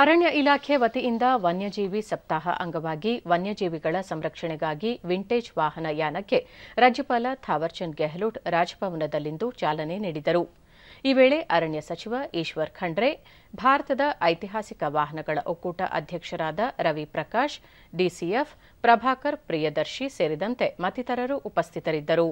ಅರಣ್ಯ ಇಲಾಖೆ ವತಿಯಿಂದ ವನ್ಯಜೀವಿ ಸಪ್ತಾಹ ಅಂಗವಾಗಿ ವನ್ಯಜೀವಿಗಳ ಸಂರಕ್ಷಣೆಗಾಗಿ ವಿಂಟೇಜ್ ವಾಹನ ಯಾನಕ್ಕೆ ರಾಜ್ಯಪಾಲ ಥಾವರ್ಚಂದ್ ಗೆಹ್ಲೋಟ್ ರಾಜಭವನದಲ್ಲಿಂದು ಚಾಲನೆ ನೀಡಿದರು ಈ ವೇಳೆ ಅರಣ್ಯ ಸಚಿವ ಈಶ್ವರ್ ಖಂಡ್ರೆ ಭಾರತದ ಐತಿಹಾಸಿಕ ವಾಹನಗಳ ಒಕ್ಕೂಟ ಅಧ್ಯಕ್ಷರಾದ ರವಿ ಪ್ರಕಾಶ್ ಡಿಸಿಎಫ್ ಪ್ರಭಾಕರ್ ಪ್ರಿಯದರ್ಶಿ ಸೇರಿದಂತೆ ಮತ್ತಿತರರು ಉಪಸ್ಥಿತರಿದ್ದರು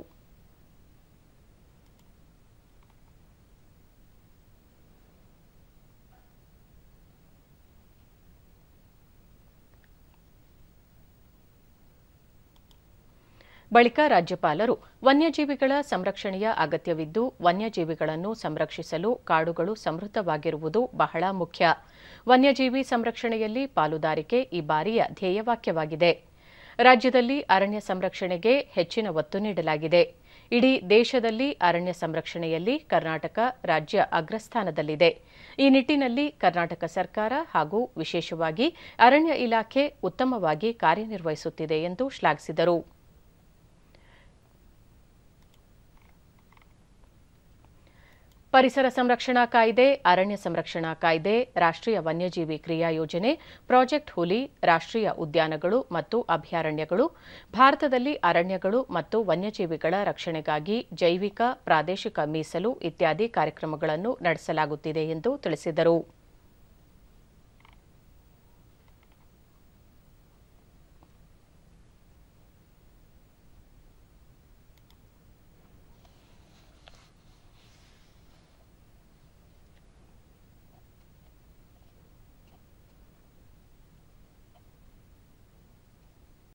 ಬಳಿಕ ರಾಜ್ಯಪಾಲರು ವನ್ಯಜೀವಿಗಳ ಸಂರಕ್ಷಣೆಯ ಅಗತ್ಯವಿದ್ದು ವನ್ಯಜೀವಿಗಳನ್ನು ಸಂರಕ್ಷಿಸಲು ಕಾಡುಗಳು ಸಮೃದ್ಧವಾಗಿರುವುದು ಬಹಳ ಮುಖ್ಯ ವನ್ಯಜೀವಿ ಸಂರಕ್ಷಣೆಯಲ್ಲಿ ಪಾಲುದಾರಿಕೆ ಈ ಬಾರಿಯ ಧ್ಯೇಯವಾಕ್ಯವಾಗಿದೆ ರಾಜ್ಯದಲ್ಲಿ ಅರಣ್ಯ ಸಂರಕ್ಷಣೆಗೆ ಹೆಚ್ಚಿನ ಒತ್ತು ನೀಡಲಾಗಿದೆ ಇಡೀ ದೇಶದಲ್ಲಿ ಅರಣ್ಯ ಸಂರಕ್ಷಣೆಯಲ್ಲಿ ಕರ್ನಾಟಕ ರಾಜ್ಯ ಅಗ್ರಸ್ಥಾನದಲ್ಲಿದೆ ಈ ನಿಟ್ಟಿನಲ್ಲಿ ಕರ್ನಾಟಕ ಸರ್ಕಾರ ಹಾಗೂ ವಿಶೇಷವಾಗಿ ಅರಣ್ಯ ಇಲಾಖೆ ಉತ್ತಮವಾಗಿ ಕಾರ್ಯನಿರ್ವಹಿಸುತ್ತಿದೆ ಎಂದು ಶ್ಲಾಘಿಸಿದರು ಪರಿಸರ ಸಂರಕ್ಷಣಾ ಕಾಯ್ದೆ ಅರಣ್ಯ ಸಂರಕ್ಷಣಾ ಕಾಯ್ದೆ ರಾಷ್ಟ್ರೀಯ ವನ್ಯಜೀವಿ ಕ್ರಿಯಾ ಯೋಜನೆ ಪ್ರಾಜೆಕ್ಟ್ ಹುಲಿ ರಾಷ್ಟ್ರೀಯ ಉದ್ಯಾನಗಳು ಮತ್ತು ಅಭಯಾರಣ್ಯಗಳು ಭಾರತದಲ್ಲಿ ಅರಣ್ಯಗಳು ಮತ್ತು ವನ್ಯಜೀವಿಗಳ ರಕ್ಷಣೆಗಾಗಿ ಜೈವಿಕ ಪ್ರಾದೇಶಿಕ ಮೀಸಲು ಇತ್ಯಾದಿ ಕಾರ್ಯಕ್ರಮಗಳನ್ನು ನಡೆಸಲಾಗುತ್ತಿದೆ ಎಂದು ತಿಳಿಸಿದರು